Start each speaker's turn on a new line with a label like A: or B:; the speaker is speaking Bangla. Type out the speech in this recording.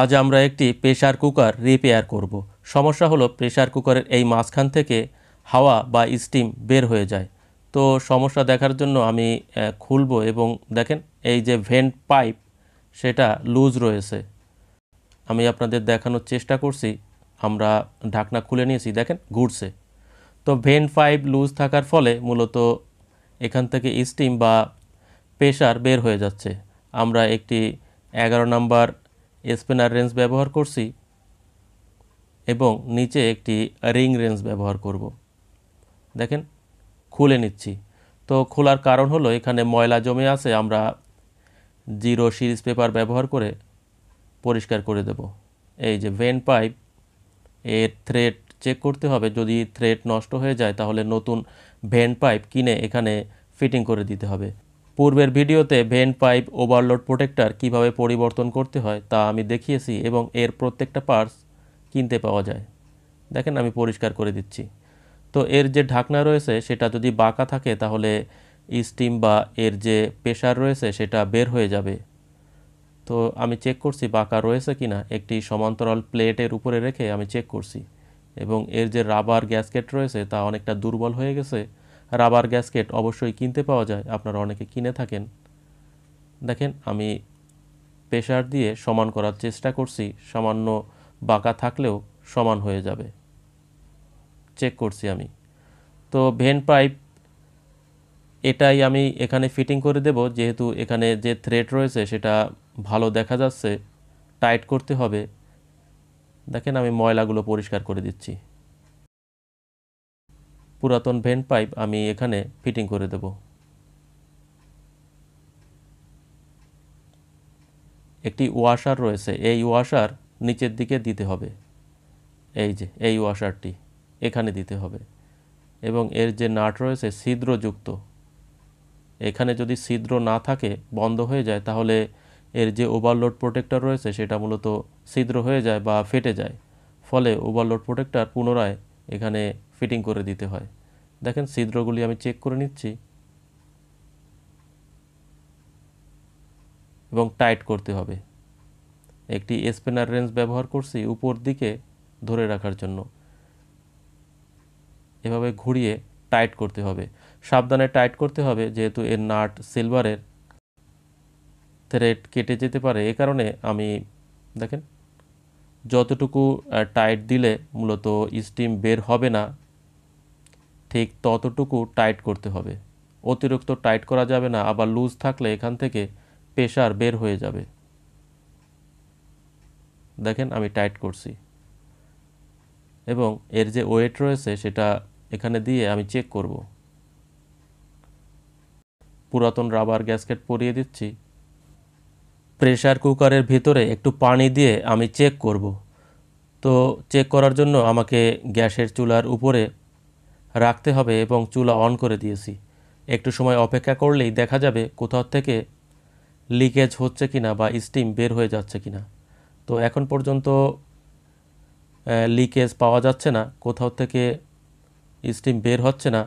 A: আজ আমরা একটি প্রেশার কুকার রিপেয়ার করব। সমস্যা হলো প্রেশার কুকারের এই মাঝখান থেকে হাওয়া বা স্টিম বের হয়ে যায় তো সমস্যা দেখার জন্য আমি খুলব এবং দেখেন এই যে ভেন্ট পাইপ সেটা লুজ রয়েছে আমি আপনাদের দেখানোর চেষ্টা করছি আমরা ঢাকনা খুলে নিয়েছি দেখেন ঘুরছে তো ভেন্ট পাইপ লুজ থাকার ফলে মূলত এখান থেকে স্টিম বা প্রেশার বের হয়ে যাচ্ছে আমরা একটি এগারো নাম্বার স্পেনার রেঞ্জ ব্যবহার করছি এবং নিচে একটি রিং রেঞ্জ ব্যবহার করব দেখেন খুলে নিচ্ছি তো খোলার কারণ হলো এখানে ময়লা জমে আছে আমরা জিরো সিরিজ পেপার ব্যবহার করে পরিষ্কার করে দেব এই যে ভেন পাইপ এর থ্রেড চেক করতে হবে যদি থ্রেড নষ্ট হয়ে যায় তাহলে নতুন ভেন পাইপ কিনে এখানে ফিটিং করে দিতে হবে পূর্বের ভিডিওতে ভেন পাইপ ওভারলোড প্রোটেক্টর কিভাবে পরিবর্তন করতে হয় তা আমি দেখিয়েছি এবং এর প্রত্যেকটা পার্টস কিনতে পাওয়া যায় দেখেন আমি পরিষ্কার করে দিচ্ছি তো এর যে ঢাকনা রয়েছে সেটা যদি বাঁকা থাকে তাহলে স্টিম বা এর যে প্রেশার রয়েছে সেটা বের হয়ে যাবে তো আমি চেক করছি বাঁকা রয়েছে কি না একটি সমান্তরাল প্লেটের উপরে রেখে আমি চেক করছি এবং এর যে রাবার গ্যাসকেট রয়েছে তা অনেকটা দুর্বল হয়ে গেছে রাবার গ্যাসকেট অবশ্যই কিনতে পাওয়া যায় আপনারা অনেকে কিনে থাকেন দেখেন আমি প্রেশার দিয়ে সমান করার চেষ্টা করছি সামান্য বাঁকা থাকলেও সমান হয়ে যাবে চেক করছি আমি তো ভেন পাইপ এটাই আমি এখানে ফিটিং করে দেব যেহেতু এখানে যে থ্রেড রয়েছে সেটা ভালো দেখা যাচ্ছে টাইট করতে হবে দেখেন আমি ময়লাগুলো পরিষ্কার করে দিচ্ছি পুরাতন ভেন পাইপ আমি এখানে ফিটিং করে দেব একটি ওয়াশার রয়েছে এই ওয়াশার নিচের দিকে দিতে হবে এই যে এই ওয়াশারটি এখানে দিতে হবে এবং এর যে নাট রয়েছে ছিদ্রযুক্ত এখানে যদি ছিদ্র না থাকে বন্ধ হয়ে যায় তাহলে এর যে ওভারলোড প্রোটেক্টর রয়েছে সেটা মূলত ছিদ্র হয়ে যায় বা ফেটে যায় ফলে ওভারলোড প্রোটেক্টর পুনরায় এখানে ফিটিং করে দিতে হয় দেখেন ছিদ্রগুলি আমি চেক করে নিচ্ছি এবং টাইট করতে হবে একটি স্পেনার রেঞ্জ ব্যবহার করছি উপর দিকে ধরে রাখার জন্য এভাবে ঘুরিয়ে টাইট করতে হবে সাবধানে টাইট করতে হবে যেহেতু এর নাট সিলভারের থ্রেড কেটে যেতে পারে এ কারণে আমি দেখেন যতটুকু টাইট দিলে মূলত স্টিম বের হবে না ঠিক ততটুকু টাইট করতে হবে অতিরিক্ত টাইট করা যাবে না আবার লুজ থাকলে এখান থেকে প্রেশার বের হয়ে যাবে দেখেন আমি টাইট করছি এবং এর যে ওয়েট রয়েছে সেটা এখানে দিয়ে আমি চেক করব পুরাতন রাবার গ্যাসকেট পরিয়ে দিচ্ছি প্রেশার কুকারের ভিতরে একটু পানি দিয়ে আমি চেক করব তো চেক করার জন্য আমাকে গ্যাসের চুলার উপরে রাখতে হবে এবং চুলা অন করে দিয়েছি একটু সময় অপেক্ষা করলেই দেখা যাবে কোথাও থেকে লিকেজ হচ্ছে কিনা বা স্টিম বের হয়ে যাচ্ছে কিনা তো এখন পর্যন্ত লিকেজ পাওয়া যাচ্ছে না কোথাও থেকে স্টিম বের হচ্ছে না